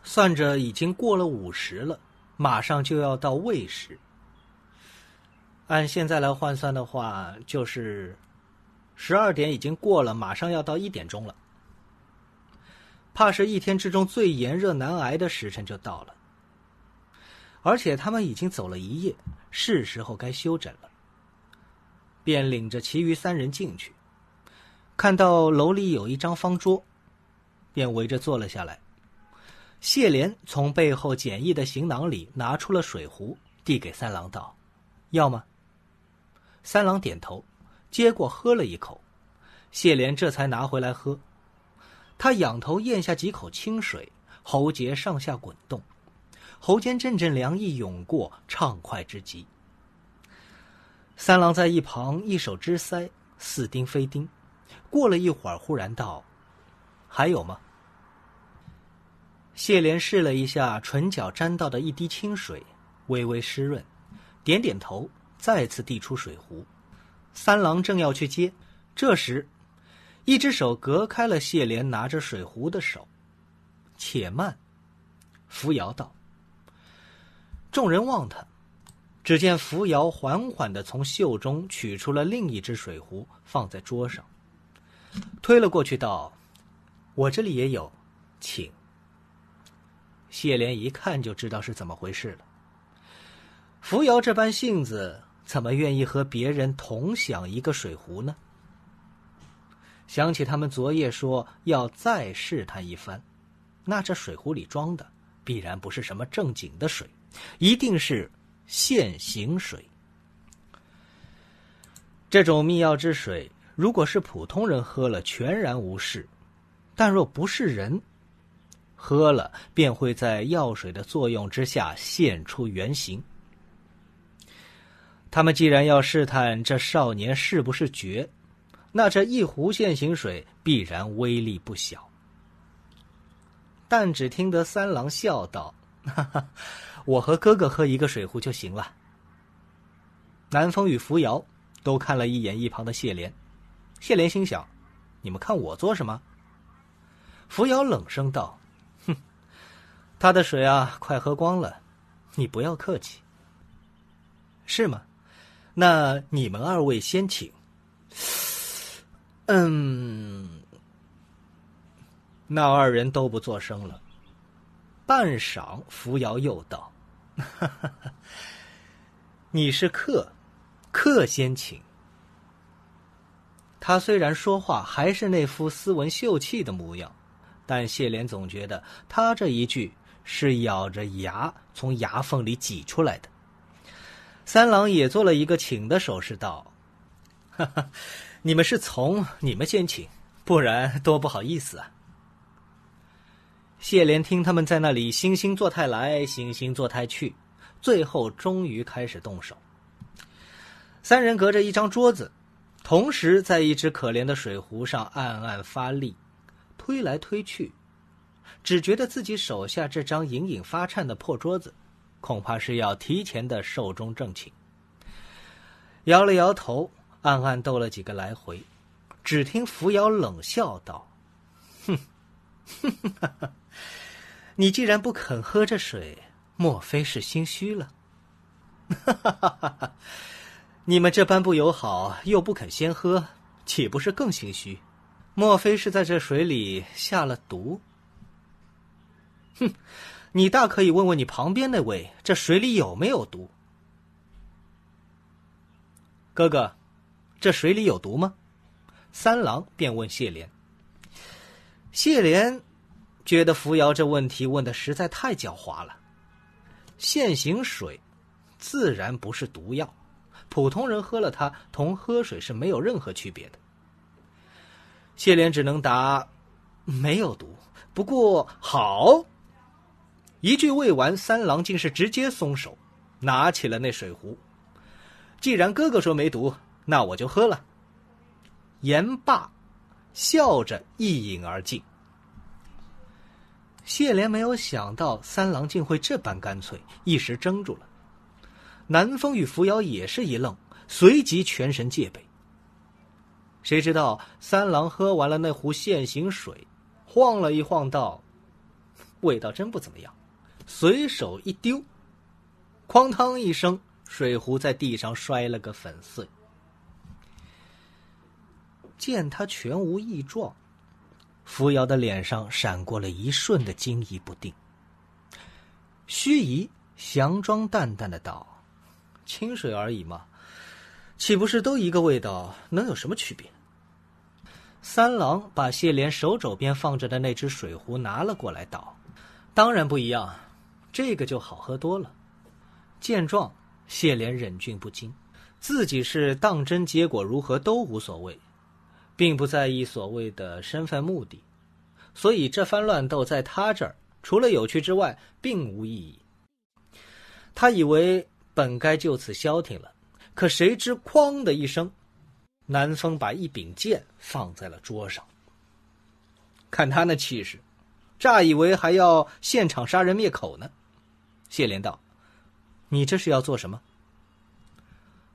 算着已经过了午时了，马上就要到未时。按现在来换算的话，就是十二点已经过了，马上要到一点钟了。怕是一天之中最炎热难挨的时辰就到了。而且他们已经走了一夜，是时候该休整了。便领着其余三人进去，看到楼里有一张方桌，便围着坐了下来。谢莲从背后简易的行囊里拿出了水壶，递给三郎道：“要吗？”三郎点头，接过喝了一口。谢莲这才拿回来喝。他仰头咽下几口清水，喉结上下滚动。喉间阵阵凉意涌过，畅快之极。三郎在一旁一手支腮，似钉非钉。过了一会儿，忽然道：“还有吗？”谢莲试了一下唇角沾到的一滴清水，微微湿润，点点头，再次递出水壶。三郎正要去接，这时，一只手隔开了谢莲拿着水壶的手。“且慢！”扶摇道。众人望他，只见扶摇缓缓的从袖中取出了另一只水壶，放在桌上，推了过去道：“我这里也有，请。”谢莲一看就知道是怎么回事了。扶摇这般性子，怎么愿意和别人同享一个水壶呢？想起他们昨夜说要再试探一番，那这水壶里装的……必然不是什么正经的水，一定是现行水。这种秘药之水，如果是普通人喝了，全然无事；但若不是人喝了，便会在药水的作用之下现出原形。他们既然要试探这少年是不是绝，那这一壶现形水必然威力不小。但只听得三郎笑道：“ 我和哥哥喝一个水壶就行了。”南风与扶摇都看了一眼一旁的谢莲，谢莲心想：“你们看我做什么？”扶摇冷声道：“哼，他的水啊快喝光了，你不要客气，是吗？那你们二位先请。”嗯。那二人都不作声了，半晌，扶摇又道：“ 你是客，客先请。”他虽然说话还是那副斯文秀气的模样，但谢莲总觉得他这一句是咬着牙从牙缝里挤出来的。三郎也做了一个请的手势，道：“ 你们是从，你们先请，不然多不好意思啊。”谢莲听他们在那里惺惺作态来，惺惺作态去，最后终于开始动手。三人隔着一张桌子，同时在一只可怜的水壶上暗暗发力，推来推去，只觉得自己手下这张隐隐发颤的破桌子，恐怕是要提前的寿终正寝。摇了摇头，暗暗斗了几个来回，只听扶摇冷笑道：“哼，哼哈哈。”你既然不肯喝这水，莫非是心虚了？你们这般不友好，又不肯先喝，岂不是更心虚？莫非是在这水里下了毒？哼，你大可以问问你旁边那位，这水里有没有毒？哥哥，这水里有毒吗？三郎便问谢莲。谢莲。觉得扶摇这问题问的实在太狡猾了。现行水自然不是毒药，普通人喝了它同喝水是没有任何区别的。谢莲只能答：“没有毒，不过好。”一句未完，三郎竟是直接松手，拿起了那水壶。既然哥哥说没毒，那我就喝了。言罢，笑着一饮而尽。谢莲没有想到三郎竟会这般干脆，一时怔住了。南风与扶摇也是一愣，随即全神戒备。谁知道三郎喝完了那壶现形水，晃了一晃，道：“味道真不怎么样。”随手一丢，哐当一声，水壶在地上摔了个粉碎。见他全无异状。扶摇的脸上闪过了一瞬的惊疑不定，虚臾，佯装淡淡的道：“清水而已嘛，岂不是都一个味道？能有什么区别？”三郎把谢莲手肘边放着的那只水壶拿了过来，倒，当然不一样，这个就好喝多了。见状，谢莲忍俊不禁，自己是当真，结果如何都无所谓。并不在意所谓的身份目的，所以这番乱斗在他这儿除了有趣之外，并无意义。他以为本该就此消停了，可谁知“哐”的一声，南风把一柄剑放在了桌上。看他那气势，乍以为还要现场杀人灭口呢。谢莲道：“你这是要做什么？”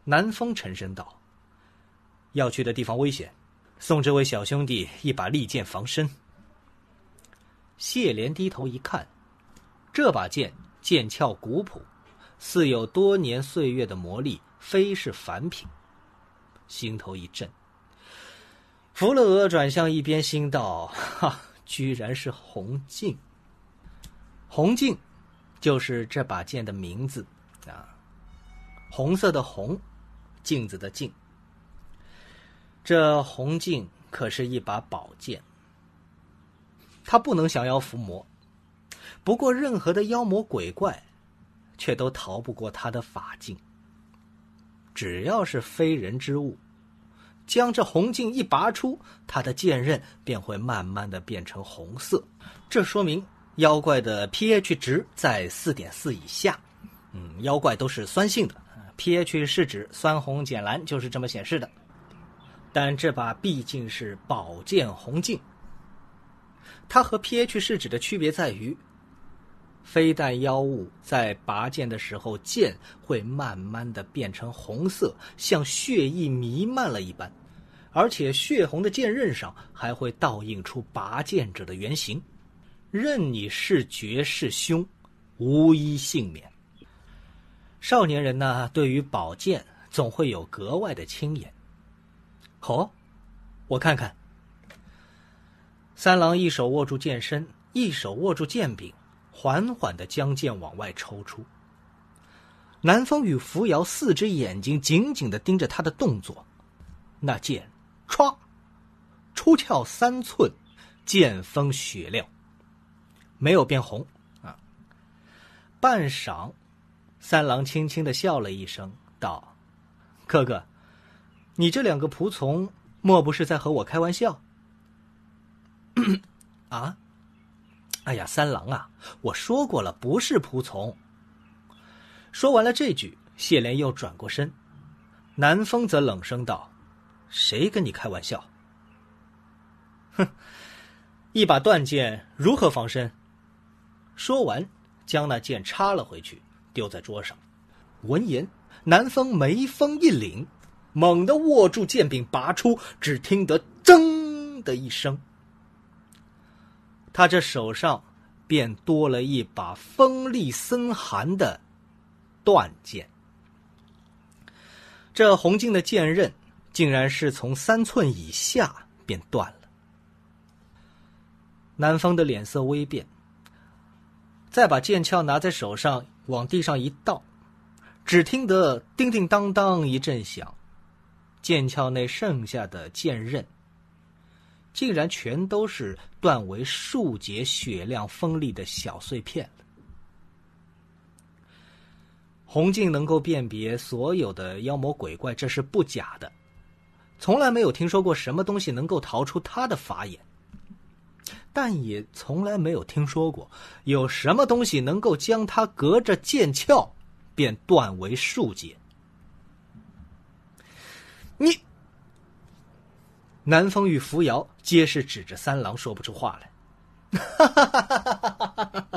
南风沉声道：“要去的地方危险。”送这位小兄弟一把利剑防身。谢莲低头一看，这把剑剑鞘古朴，似有多年岁月的磨砺，非是凡品，心头一震。扶了额，转向一边，心道：“哈，居然是红镜。”红镜，就是这把剑的名字，啊，红色的红，镜子的镜。这红镜可是一把宝剑，他不能降妖伏魔，不过任何的妖魔鬼怪，却都逃不过他的法镜。只要是非人之物，将这红镜一拔出，他的剑刃便会慢慢的变成红色，这说明妖怪的 pH 值在四点四以下。嗯，妖怪都是酸性的，pH 是指酸红碱蓝，就是这么显示的。但这把毕竟是宝剑红镜，它和 pH 试纸的区别在于，非但妖物在拔剑的时候，剑会慢慢的变成红色，像血意弥漫了一般，而且血红的剑刃上还会倒映出拔剑者的原型，任你是绝是凶，无一幸免。少年人呢，对于宝剑总会有格外的轻眼。好，我看看。三郎一手握住剑身，一手握住剑柄，缓缓的将剑往外抽出。南风与扶摇四只眼睛紧紧的盯着他的动作。那剑歘，出鞘三寸，剑锋雪亮，没有变红啊。半晌，三郎轻轻的笑了一声，道：“哥哥。”你这两个仆从，莫不是在和我开玩笑？啊！哎呀，三郎啊，我说过了，不是仆从。说完了这句，谢莲又转过身，南风则冷声道：“谁跟你开玩笑？”哼！一把断剑如何防身？说完，将那剑插了回去，丢在桌上。闻言，南风眉峰一凛。猛地握住剑柄，拔出，只听得“噌”的一声，他这手上便多了一把锋利森寒的断剑。这红静的剑刃，竟然是从三寸以下便断了。南风的脸色微变，再把剑鞘拿在手上，往地上一倒，只听得“叮叮当当”一阵响。剑鞘内剩下的剑刃，竟然全都是断为数节、雪亮锋利的小碎片。洪静能够辨别所有的妖魔鬼怪，这是不假的，从来没有听说过什么东西能够逃出他的法眼，但也从来没有听说过有什么东西能够将他隔着剑鞘便断为数节。南风与扶摇皆是指着三郎说不出话来，哈哈哈！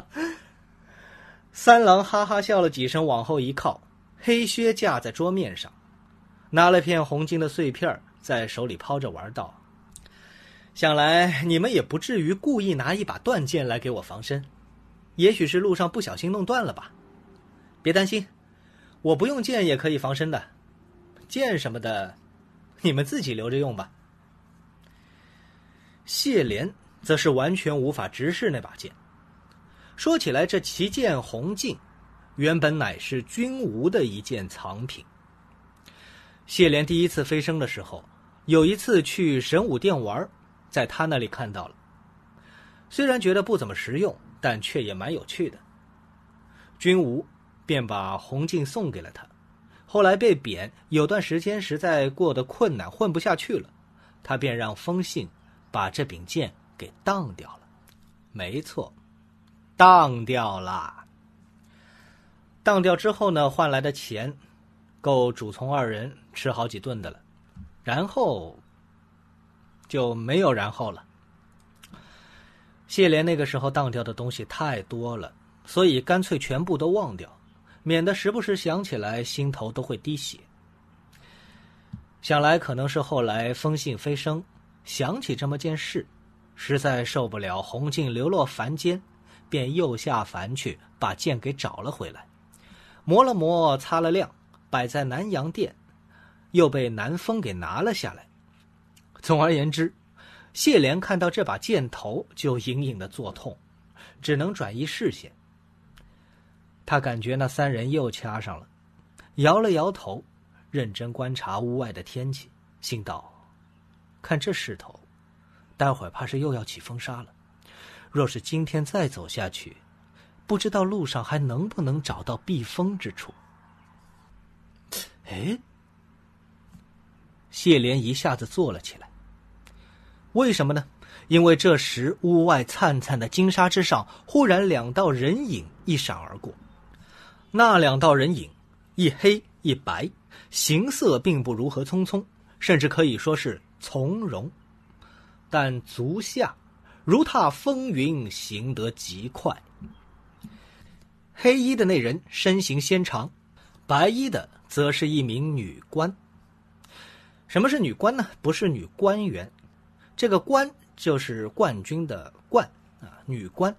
三郎哈哈笑了几声，往后一靠，黑靴架在桌面上，拿了片红金的碎片在手里抛着玩，道：“想来你们也不至于故意拿一把断剑来给我防身，也许是路上不小心弄断了吧。别担心，我不用剑也可以防身的，剑什么的，你们自己留着用吧。”谢莲则是完全无法直视那把剑。说起来，这奇剑红镜，原本乃是君吴的一件藏品。谢莲第一次飞升的时候，有一次去神武殿玩，在他那里看到了。虽然觉得不怎么实用，但却也蛮有趣的。君吴便把红镜送给了他。后来被贬，有段时间实在过得困难，混不下去了，他便让封信。把这柄剑给当掉了，没错，当掉了。当掉之后呢，换来的钱，够主从二人吃好几顿的了。然后就没有然后了。谢莲那个时候当掉的东西太多了，所以干脆全部都忘掉，免得时不时想起来，心头都会滴血。想来可能是后来风信飞升。想起这么件事，实在受不了红镜流落凡间，便又下凡去把剑给找了回来，磨了磨，擦了亮，摆在南阳殿，又被南风给拿了下来。总而言之，谢莲看到这把剑头就隐隐的作痛，只能转移视线。他感觉那三人又掐上了，摇了摇头，认真观察屋外的天气，心道。看这势头，待会儿怕是又要起风沙了。若是今天再走下去，不知道路上还能不能找到避风之处。哎，谢莲一下子坐了起来。为什么呢？因为这时屋外灿灿的金沙之上，忽然两道人影一闪而过。那两道人影，一黑一白，形色并不如何匆匆，甚至可以说是。从容，但足下如踏风云，行得极快。黑衣的那人身形纤长，白衣的则是一名女官。什么是女官呢？不是女官员，这个“官”就是冠军的“冠”啊。女官，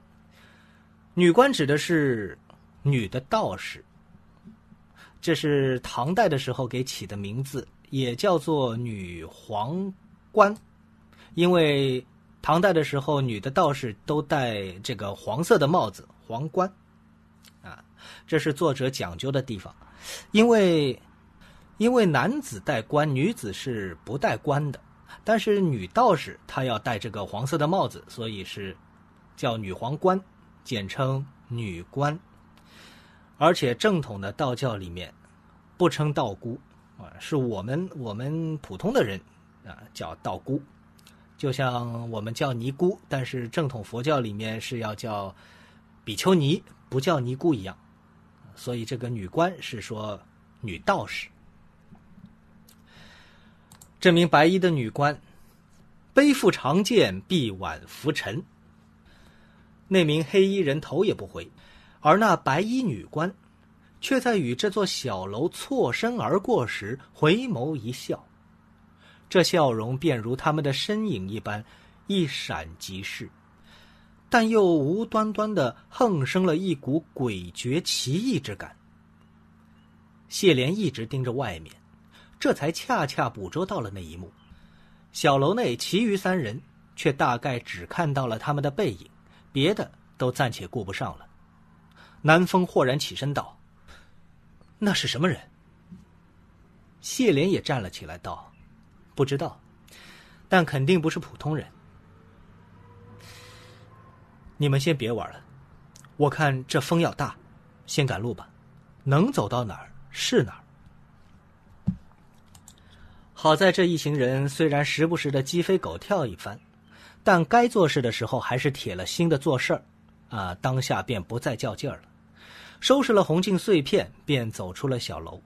女官指的是女的道士，这是唐代的时候给起的名字。也叫做女皇冠，因为唐代的时候，女的道士都戴这个黄色的帽子，皇冠。啊，这是作者讲究的地方，因为因为男子戴冠，女子是不戴冠的。但是女道士她要戴这个黄色的帽子，所以是叫女皇冠，简称女冠。而且正统的道教里面不称道姑。啊，是我们我们普通的人，啊，叫道姑，就像我们叫尼姑，但是正统佛教里面是要叫比丘尼，不叫尼姑一样。所以这个女官是说女道士。这名白衣的女官背负长剑，臂挽浮尘。那名黑衣人头也不回，而那白衣女官。却在与这座小楼错身而过时回眸一笑，这笑容便如他们的身影一般，一闪即逝，但又无端端的横生了一股诡谲奇异之感。谢莲一直盯着外面，这才恰恰捕捉到了那一幕。小楼内其余三人却大概只看到了他们的背影，别的都暂且顾不上了。南风豁然起身道。那是什么人？谢莲也站了起来，道：“不知道，但肯定不是普通人。”你们先别玩了，我看这风要大，先赶路吧，能走到哪儿是哪儿。好在这一行人虽然时不时的鸡飞狗跳一番，但该做事的时候还是铁了心的做事儿，啊，当下便不再较劲儿了。收拾了红镜碎片，便走出了小楼。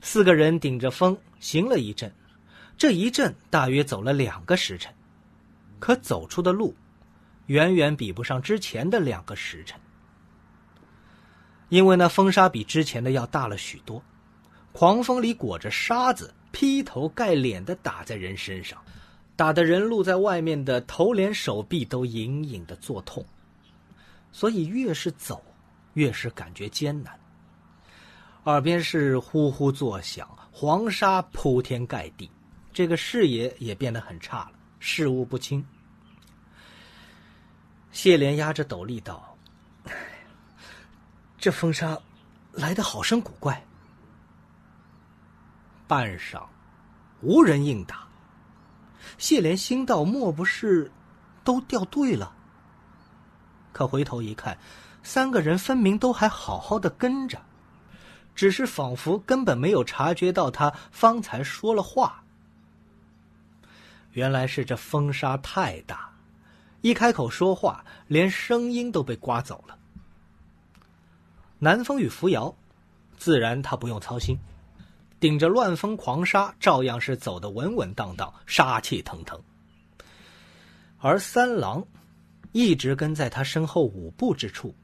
四个人顶着风行了一阵，这一阵大约走了两个时辰，可走出的路，远远比不上之前的两个时辰，因为那风沙比之前的要大了许多，狂风里裹着沙子，劈头盖脸的打在人身上，打的人露在外面的头脸、手臂都隐隐的作痛，所以越是走。越是感觉艰难，耳边是呼呼作响，黄沙铺天盖地，这个视野也变得很差了，视物不清。谢莲压着斗笠道：“这风沙来得好生古怪。”半晌，无人应答。谢莲心道：莫不是都掉队了？可回头一看，三个人分明都还好好的跟着，只是仿佛根本没有察觉到他方才说了话。原来是这风沙太大，一开口说话，连声音都被刮走了。南风与扶摇，自然他不用操心，顶着乱风狂沙，照样是走的稳稳当当，杀气腾腾。而三郎。一直跟在他身后五步之处，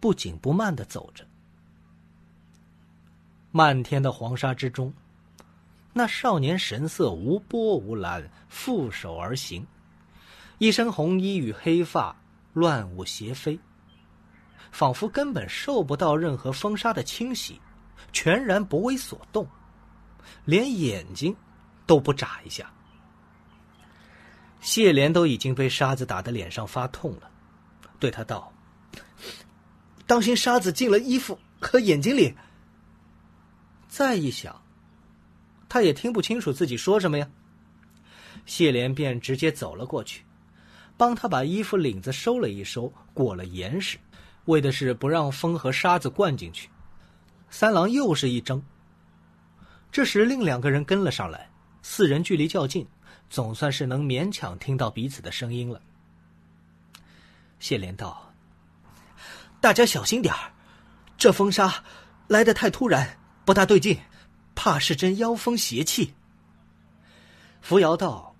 不紧不慢的走着。漫天的黄沙之中，那少年神色无波无澜，负手而行，一身红衣与黑发乱舞斜飞，仿佛根本受不到任何风沙的侵袭，全然不为所动，连眼睛都不眨一下。谢莲都已经被沙子打的脸上发痛了，对他道：“当心沙子进了衣服和眼睛里。”再一想，他也听不清楚自己说什么呀。谢莲便直接走了过去，帮他把衣服领子收了一收，裹了严实，为的是不让风和沙子灌进去。三郎又是一怔。这时，另两个人跟了上来，四人距离较近。总算是能勉强听到彼此的声音了。谢莲道：“大家小心点儿，这风沙来得太突然，不大对劲，怕是真妖风邪气。”扶摇道：“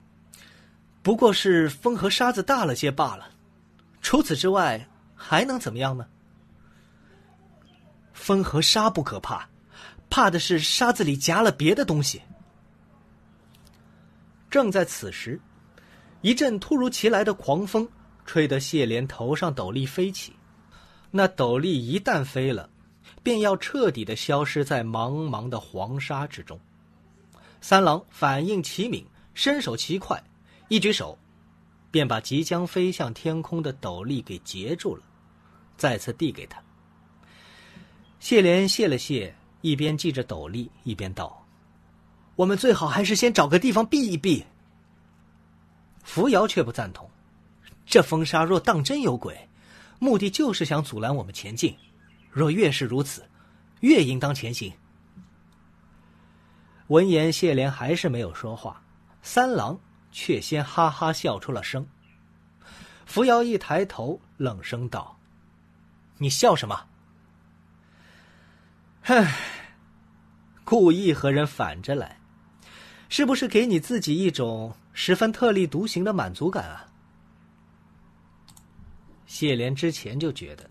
不过是风和沙子大了些罢了，除此之外还能怎么样呢？风和沙不可怕，怕的是沙子里夹了别的东西。”正在此时，一阵突如其来的狂风，吹得谢莲头上斗笠飞起。那斗笠一旦飞了，便要彻底的消失在茫茫的黄沙之中。三郎反应奇敏，身手奇快，一举手，便把即将飞向天空的斗笠给截住了，再次递给他。谢莲谢了谢，一边系着斗笠，一边道。我们最好还是先找个地方避一避。扶摇却不赞同，这风沙若当真有鬼，目的就是想阻拦我们前进。若越是如此，越应当前行。闻言，谢莲还是没有说话，三郎却先哈哈笑出了声。扶摇一抬头，冷声道：“你笑什么？”“唉，故意和人反着来。”是不是给你自己一种十分特立独行的满足感啊？谢莲之前就觉得，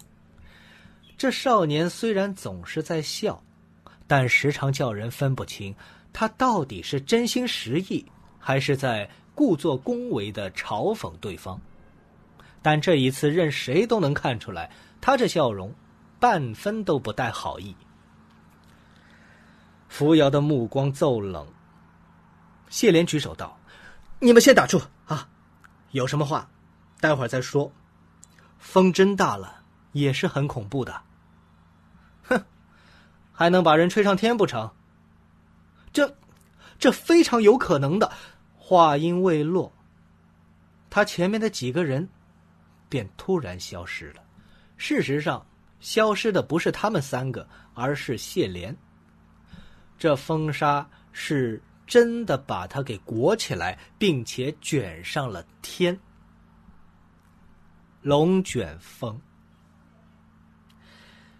这少年虽然总是在笑，但时常叫人分不清他到底是真心实意，还是在故作恭维的嘲讽对方。但这一次，任谁都能看出来，他这笑容半分都不带好意。扶摇的目光骤冷。谢莲举手道：“你们先打住啊，有什么话，待会儿再说。风真大了，也是很恐怖的。哼，还能把人吹上天不成？这，这非常有可能的。”话音未落，他前面的几个人便突然消失了。事实上，消失的不是他们三个，而是谢莲。这风沙是。真的把它给裹起来，并且卷上了天，龙卷风。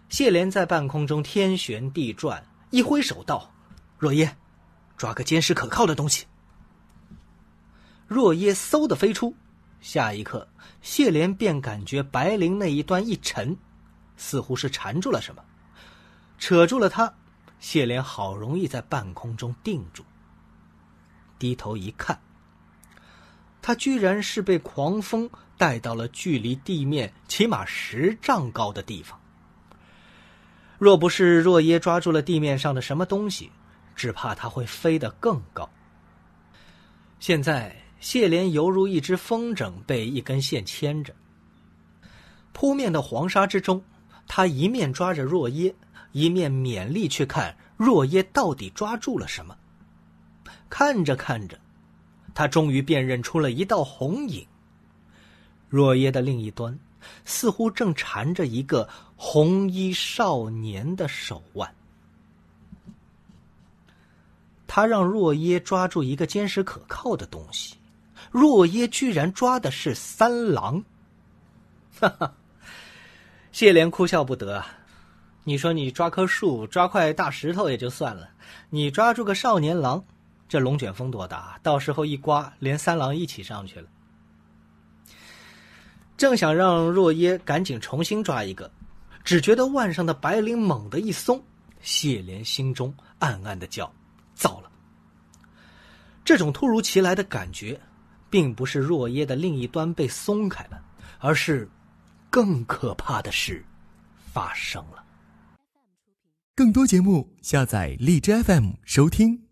谢莲在半空中天旋地转，一挥手道：“若耶，抓个坚实可靠的东西。”若耶嗖的飞出，下一刻，谢莲便感觉白绫那一端一沉，似乎是缠住了什么，扯住了他。谢莲好容易在半空中定住。低头一看，他居然是被狂风带到了距离地面起码十丈高的地方。若不是若耶抓住了地面上的什么东西，只怕他会飞得更高。现在谢莲犹如一只风筝，被一根线牵着。扑面的黄沙之中，他一面抓着若耶，一面勉力去看若耶到底抓住了什么。看着看着，他终于辨认出了一道红影。若耶的另一端，似乎正缠着一个红衣少年的手腕。他让若耶抓住一个坚实可靠的东西，若耶居然抓的是三郎。哈哈，谢莲哭笑不得。你说你抓棵树、抓块大石头也就算了，你抓住个少年郎！这龙卷风多大？到时候一刮，连三郎一起上去了。正想让若耶赶紧重新抓一个，只觉得腕上的白绫猛地一松，谢莲心中暗暗的叫：“糟了！”这种突如其来的感觉，并不是若耶的另一端被松开了，而是更可怕的事发生了。更多节目，下载荔枝 FM 收听。